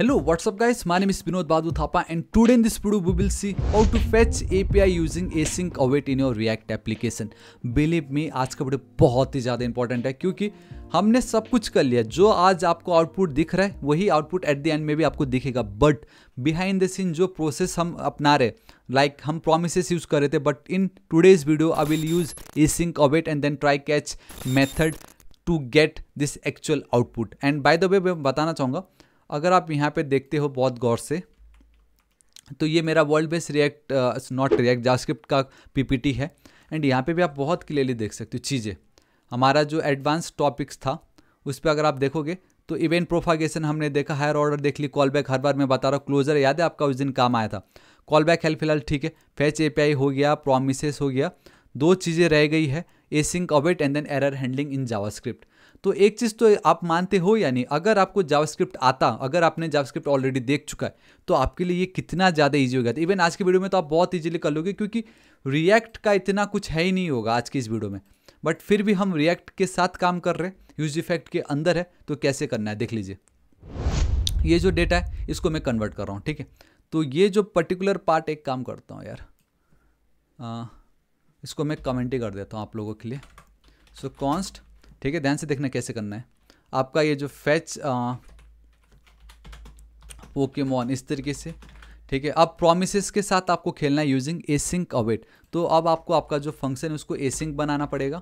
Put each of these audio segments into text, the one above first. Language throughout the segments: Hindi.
Hello, what's up guys? My name is Vinod Badu Thapa and today in this video we will see how to fetch API using async await in your React application. Believe me, आज का वीडियो बहुत ही ज़्यादा इंपॉर्टेंट है क्योंकि हमने सब कुछ कर लिया जो आज आपको आउटपुट दिख रहा है वही आउटपुट एट द एंड में भी आपको दिखेगा बट बिहाइंड द सीन जो प्रोसेस हम अपना रहे लाइक like, हम प्रोमिसेस यूज़ कर रहे थे but in today's video I will use async await and then try catch method to get this actual output and by the way मैं बताना चाहूँगा अगर आप यहाँ पे देखते हो बहुत गौर से तो ये मेरा world base React not React JavaScript का पीपीटी है एंड यहाँ पे भी आप बहुत क्लियरली देख सकते हो चीज़ें हमारा जो एडवांस टॉपिक्स था उस पर अगर आप देखोगे तो इवेंट प्रोफागेशन हमने देखा हायर ऑर्डर देख ली कॉल बैक हर बार मैं बता रहा हूँ क्लोजर याद है आपका उस दिन काम आया था कॉल बैक हेल्प फिलहाल ठीक है फैच ए हो गया प्रोमिसेस हो गया दो चीज़ें रह गई है sync await and then error handling in JavaScript तो एक चीज़ तो आप मानते हो या नहीं अगर आपको जावास्क्रिप्ट आता अगर आपने जावास्क्रिप्ट ऑलरेडी देख चुका है तो आपके लिए ये कितना ज़्यादा ईजी हो गया था इवन आज की वीडियो में तो आप बहुत ईजिली कर लोगे क्योंकि रिएक्ट का इतना कुछ है ही नहीं होगा आज की इस वीडियो में बट फिर भी हम रिएक्ट के साथ काम कर रहे हैं यूज इफेक्ट के अंदर है तो कैसे करना है देख लीजिए ये जो डेटा है इसको मैं कन्वर्ट कर रहा हूँ ठीक है तो ये जो पर्टिकुलर पार्ट एक काम करता हूँ यार आ, इसको मैं कमेंट ही कर देता हूँ आप लोगों के लिए सो so, कॉन्स्ट ठीक है ध्यान से देखना कैसे करना है आपका ये जो फैच ओके मोन इस तरीके से ठीक है अब प्रोमिस के साथ आपको खेलना है यूजिंग एसिंक अवेट तो अब आपको आपका जो फंक्शन है उसको एसिंक बनाना पड़ेगा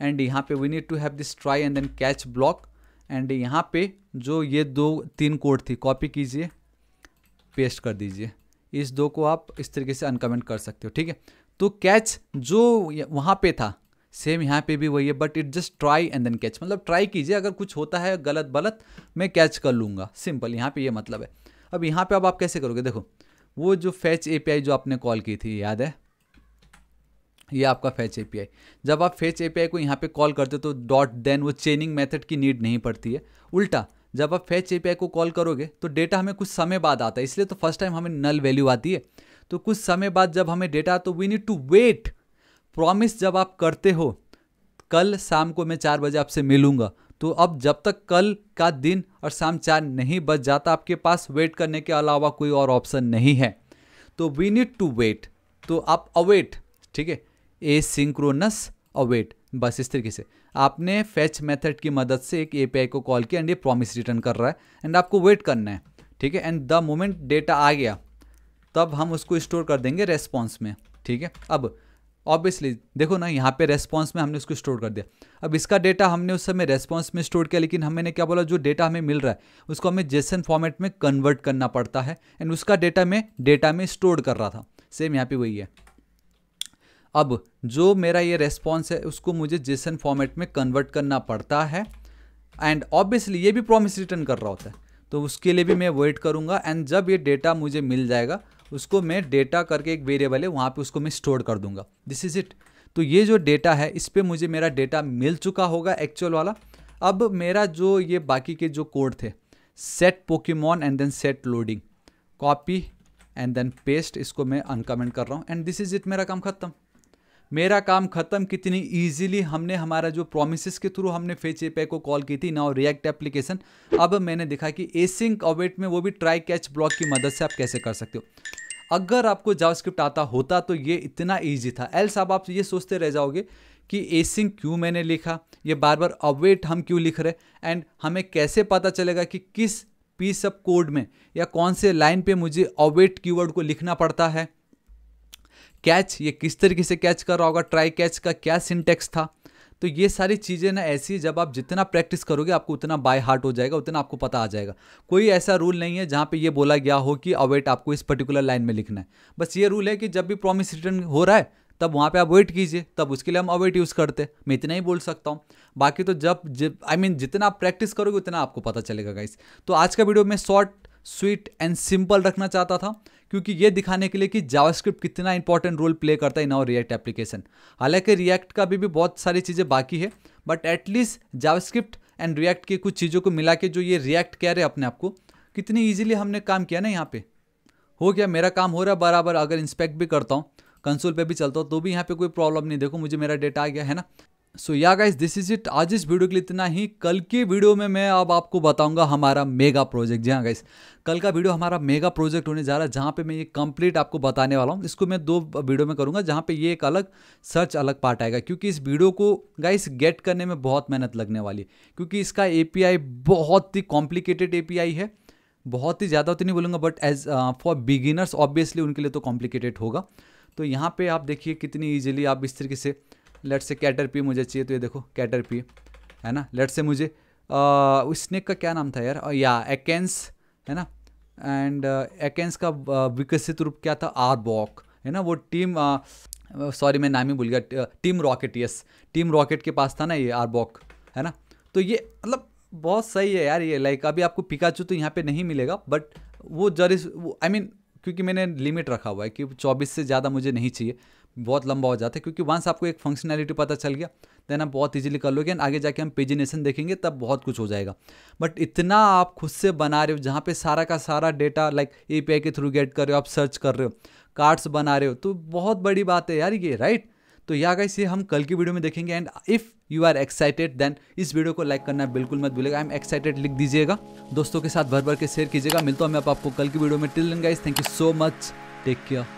एंड यहाँ पे we need to have this try and then catch block and यहाँ पे जो ये दो तीन कोड थी कॉपी कीजिए पेस्ट कर दीजिए इस दो को आप इस तरीके से अनकमेंट कर सकते हो ठीक है तो कैच जो वहाँ पे था सेम यहाँ पे भी वही है but it just try and then catch मतलब ट्राई कीजिए अगर कुछ होता है गलत बलत मैं कैच कर लूँगा सिंपल यहाँ पे ये यह मतलब है अब यहाँ पे अब आप कैसे करोगे देखो वो जो फैच ए जो आपने कॉल की थी याद है ये आपका फैच ए जब आप फैच ए को यहाँ पे कॉल करते हो तो डॉट देन वो चेनिंग मेथड की नीड नहीं पड़ती है उल्टा जब आप फैच ए को कॉल करोगे तो डेटा हमें कुछ समय बाद आता है इसलिए तो फर्स्ट टाइम हमें नल वैल्यू आती है तो कुछ समय बाद जब हमें डेटा तो we need to wait promise जब आप करते हो कल शाम को मैं चार बजे आपसे मिलूँगा तो अब जब तक कल का दिन और शाम चार नहीं बच जाता आपके पास वेट करने के अलावा कोई और ऑप्शन नहीं है तो वी नीड टू वेट तो आप अवेट ठीक है ए सिंक्रोनस अवेट बस इस तरीके से आपने फैच मेथड की मदद से एक एपीआई को कॉल किया एंड ये प्रॉमिस रिटर्न कर रहा है एंड आपको वेट करना है ठीक है एंड द मोमेंट डेटा आ गया तब हम उसको स्टोर कर देंगे रेस्पॉन्स में ठीक है अब ऑब्वियसली देखो ना यहाँ पे रेस्पॉन्स में हमने उसको स्टोर कर दिया अब इसका डेटा हमने उस समय रेस्पॉन्स में स्टोर किया लेकिन हमने क्या बोला जो डेटा हमें मिल रहा है उसको हमें जेसन फॉर्मेट में कन्वर्ट करना पड़ता है एंड उसका डेटा में डेटा में स्टोर कर रहा था सेम यहाँ पे वही है अब जो मेरा ये रेस्पॉन्स है उसको मुझे जेसन फॉर्मेट में कन्वर्ट करना पड़ता है एंड ऑब्वियसली ये भी प्रॉमिस रिटर्न कर रहा होता है तो उसके लिए भी मैं वेट करूंगा एंड जब ये डेटा मुझे मिल जाएगा उसको मैं डेटा करके एक वेरिएबल है वहाँ पे उसको मैं स्टोर कर दूंगा दिस इज़ इट तो ये जो डेटा है इस पर मुझे मेरा डेटा मिल चुका होगा एक्चुअल वाला अब मेरा जो ये बाकी के जो कोड थे set Pokemon and then set loading copy and then paste इसको मैं अनकमेंट कर रहा हूँ एंड दिस इज़ इट मेरा काम ख़त्म मेरा काम ख़त्म कितनी ईजिली हमने हमारा जो प्रोमिस के थ्रू हमने फेच एपे को कॉल की थी नाउ रिएक्ट एप्लीकेशन अब मैंने देखा कि एसिंक अवेट में वो भी ट्राई कैच ब्लॉक की मदद से आप कैसे कर सकते हो अगर आपको जावास्क्रिप्ट आता होता तो ये इतना ईजी था एल्स अब आप ये सोचते रह जाओगे कि एसिंग क्यों मैंने लिखा ये बार बार अवेट हम क्यों लिख रहे एंड हमें कैसे पता चलेगा कि किस पीस ऑफ कोड में या कौन से लाइन पे मुझे अवेट कीवर्ड को लिखना पड़ता है कैच ये किस तरीके से कैच कर रहा होगा ट्राई कैच का क्या सिंटेक्स था तो ये सारी चीज़ें ना ऐसी जब आप जितना प्रैक्टिस करोगे आपको उतना बाय हार्ट हो जाएगा उतना आपको पता आ जाएगा कोई ऐसा रूल नहीं है जहाँ पे ये बोला गया हो कि अवेट आपको इस पर्टिकुलर लाइन में लिखना है बस ये रूल है कि जब भी प्रॉमिस रिटर्न हो रहा है तब वहाँ पे आप वेट कीजिए तब उसके लिए हम अवेट यूज़ करते मैं इतना ही बोल सकता हूँ बाकी तो जब आई मीन I mean, जितना आप प्रैक्टिस करोगे उतना आपको पता चलेगा गाइस तो आज का वीडियो में शॉर्ट स्वीट एंड सिंपल रखना चाहता था क्योंकि ये दिखाने के लिए कि जावास्क्रिप्ट कितना इंपॉर्टेंट रोल प्ले करता है इन आवर रिएक्ट एप्लीकेशन हालांकि रिएक्ट का भी, भी बहुत सारी चीज़ें बाकी है but at least JavaScript and React के कुछ चीज़ों को मिला के जो ये रिएक्ट कह रहे अपने आप को कितनी ईजिली हमने काम किया ना यहाँ पे हो गया मेरा काम हो रहा है बराबर अगर इंस्पेक्ट भी करता हूँ कंसोल पे भी चलता हूँ तो भी यहाँ पे कोई प्रॉब्लम नहीं देखो मुझे मेरा डेटा आ गया है ना सो या गाइस दिस इज इट आज इस वीडियो के लिए इतना ही कल के वीडियो में मैं अब आपको बताऊंगा हमारा मेगा प्रोजेक्ट जी हाँ गाइस कल का वीडियो हमारा मेगा प्रोजेक्ट होने जा रहा है जहाँ पे मैं ये कंप्लीट आपको बताने वाला हूँ इसको मैं दो वीडियो में करूँगा जहाँ पे ये एक अलग सर्च अलग पार्ट आएगा क्योंकि इस वीडियो को गाइस गेट करने में बहुत मेहनत लगने वाली है क्योंकि इसका ए बहुत ही कॉम्प्लिकेटेड ए है बहुत ही ज़्यादा तो नहीं बोलूँगा but as for beginners obviously उनके लिए तो कॉम्प्लिकेटेड होगा तो यहाँ पर आप देखिए कितनी ईजिली आप इस तरीके से लेट से कैटर पी मुझे चाहिए तो ये देखो कैटर पी है ना लेट से मुझे स्नेक का क्या नाम था यार या एकेंस है ना एंड एकेंस का विकसित रूप क्या था आरबॉक है ना वो टीम सॉरी मैं नाम ही भूल गया Team Rocket yes Team Rocket के पास था ना ये आरबॉक है ना तो ये मतलब बहुत सही है यार ये लाइक अभी आपको पिकाचू तो यहाँ पे नहीं मिलेगा बट वो जरिस आई मीन क्योंकि मैंने लिमिट रखा हुआ है कि 24 से ज़्यादा मुझे नहीं चाहिए बहुत लंबा हो जाता है क्योंकि वंस आपको एक फंक्शनैलिटी पता चल गया देन आप बहुत इजीली कर लोगे एंड आगे जाके हम पेजिनेशन देखेंगे तब बहुत कुछ हो जाएगा बट इतना आप खुद से बना रहे हो जहाँ पे सारा का सारा डेटा लाइक ए के थ्रू गेट कर रहे हो आप सर्च कर रहे हो कार्ड्स बना रहे हो तो बहुत बड़ी बात है यार ये राइट तो या गाइस ये हम कल की वीडियो में देखेंगे and if you are excited then इस वीडियो को लाइक करना बिल्कुल मत भूलेगा आई एम एक्साइटेड लिख दीजिएगा दोस्तों के साथ भर भर के शेयर कीजिएगा मिलता हूँ मैं आपको कल की वीडियो में till guys thank you so much take care